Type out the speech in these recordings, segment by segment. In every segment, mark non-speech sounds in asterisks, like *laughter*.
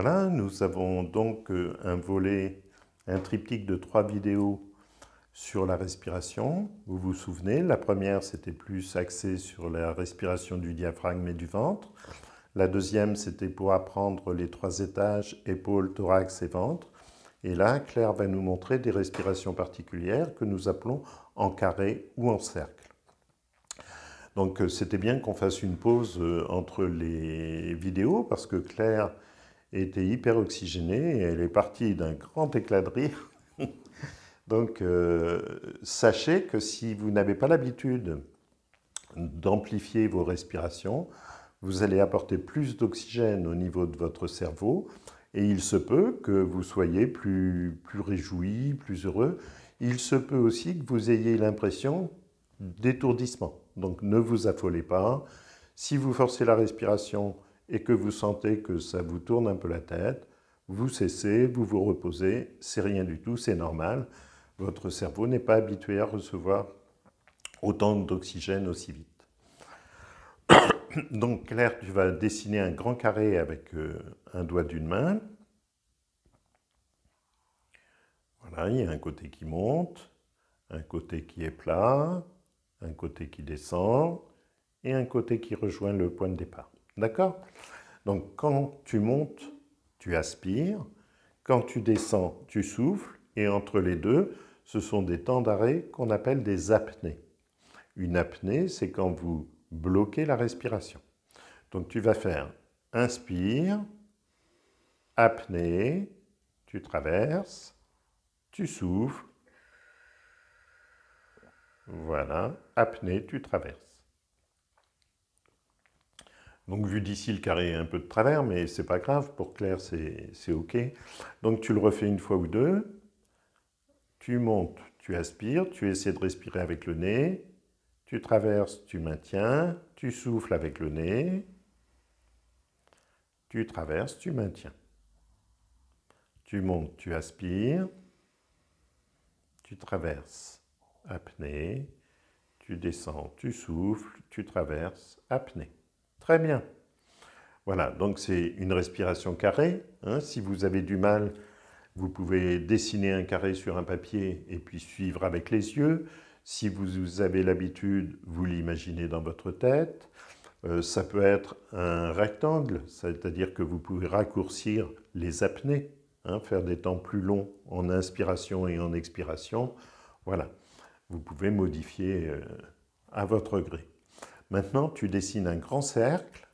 Voilà, nous avons donc euh, un volet, un triptyque de trois vidéos sur la respiration. Vous vous souvenez, la première c'était plus axée sur la respiration du diaphragme et du ventre. La deuxième c'était pour apprendre les trois étages, épaules, thorax et ventre. Et là, Claire va nous montrer des respirations particulières que nous appelons en carré ou en cercle. Donc euh, c'était bien qu'on fasse une pause euh, entre les vidéos parce que Claire était hyper oxygénée et elle est partie d'un grand éclat de rire. *laughs* Donc, euh, sachez que si vous n'avez pas l'habitude d'amplifier vos respirations, vous allez apporter plus d'oxygène au niveau de votre cerveau et il se peut que vous soyez plus, plus réjoui, plus heureux. Il se peut aussi que vous ayez l'impression d'étourdissement. Donc ne vous affolez pas. Si vous forcez la respiration, et que vous sentez que ça vous tourne un peu la tête, vous cessez, vous vous reposez, c'est rien du tout, c'est normal. Votre cerveau n'est pas habitué à recevoir autant d'oxygène aussi vite. *coughs* Donc Claire, tu vas dessiner un grand carré avec euh, un doigt d'une main. Voilà, il y a un côté qui monte, un côté qui est plat, un côté qui descend et un côté qui rejoint le point de départ. D'accord Donc quand tu montes, tu aspires, quand tu descends, tu souffles, et entre les deux, ce sont des temps d'arrêt qu'on appelle des apnées. Une apnée, c'est quand vous bloquez la respiration. Donc tu vas faire inspire, apnée, tu traverses, tu souffles, voilà, apnée, tu traverses. Donc vu d'ici, le carré est un peu de travers, mais c'est pas grave, pour Claire, c'est OK. Donc tu le refais une fois ou deux, tu montes, tu aspires, tu essaies de respirer avec le nez, tu traverses, tu maintiens, tu souffles avec le nez, tu traverses, tu maintiens. Tu montes, tu aspires, tu traverses, apnée, tu descends, tu souffles, tu traverses, apnée. Très bien. Voilà, donc c'est une respiration carrée. Hein. Si vous avez du mal, vous pouvez dessiner un carré sur un papier et puis suivre avec les yeux. Si vous avez l'habitude, vous l'imaginez dans votre tête. Euh, ça peut être un rectangle, c'est-à-dire que vous pouvez raccourcir les apnées, hein, faire des temps plus longs en inspiration et en expiration. Voilà, vous pouvez modifier euh, à votre gré. Maintenant, tu dessines un grand cercle.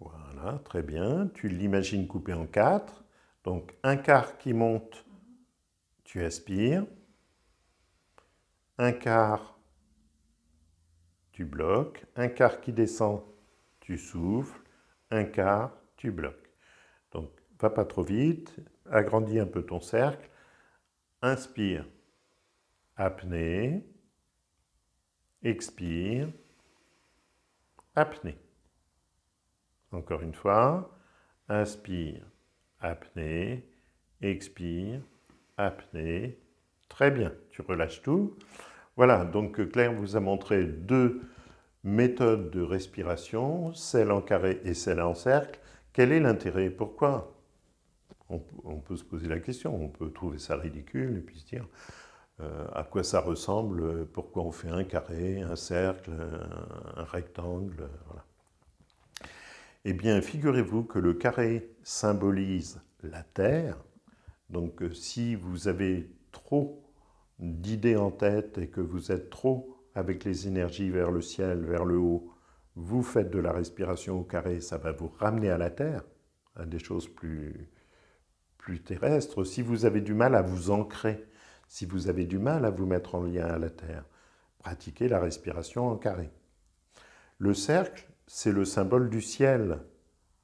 Voilà, très bien. Tu l'imagines coupé en quatre. Donc, un quart qui monte, tu aspires. Un quart, tu bloques. Un quart qui descend, tu souffles. Un quart, tu bloques. Donc, va pas trop vite. Agrandis un peu ton cercle. Inspire. Apnée expire, apnée. Encore une fois, inspire, apnée, expire, apnée. Très bien, tu relâches tout. Voilà, donc Claire vous a montré deux méthodes de respiration, celle en carré et celle en cercle. Quel est l'intérêt Pourquoi on, on, peut se poser la question, on peut trouver ça ridicule et puis se dire euh, à quoi ça ressemble, pourquoi on fait un carré, un cercle, un, rectangle. Voilà. Eh bien, figurez-vous que le carré symbolise la Terre. Donc, euh, si vous avez trop d'idées en tête et que vous êtes trop avec les énergies vers le ciel, vers le haut, vous faites de la respiration au carré, ça va vous ramener à la Terre, à des choses plus terrestres. Si vous avez du mal à vous ancrer si vous avez du mal à vous mettre en lien à la terre, pratiquez la respiration en carré. Le cercle, c'est le symbole du ciel,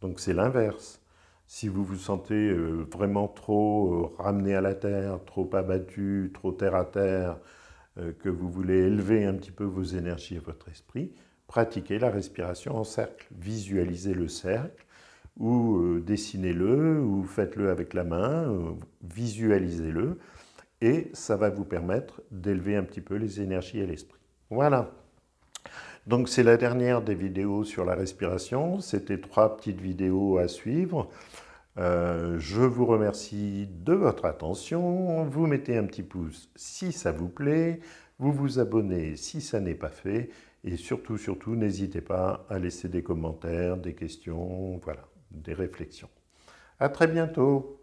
donc c'est l'inverse. Si vous vous sentez euh, vraiment trop euh, ramené à la terre, trop abattu, trop terre à terre, euh, que vous voulez élever un petit peu vos énergies et votre esprit, pratiquez la respiration en cercle. Visualisez le cercle ou dessinez-le ou faites-le avec la main, visualisez-le et ça va vous permettre d'élever un petit peu les énergies et l'esprit. Voilà. Donc c'est la dernière des vidéos sur la respiration. C'était trois petites vidéos à suivre. Euh, je vous remercie de votre attention. Vous mettez un petit pouce si ça vous plaît. Vous vous abonnez si ça n'est pas fait. Et surtout, surtout, n'hésitez pas à laisser des commentaires, des questions, voilà, des réflexions. À très bientôt.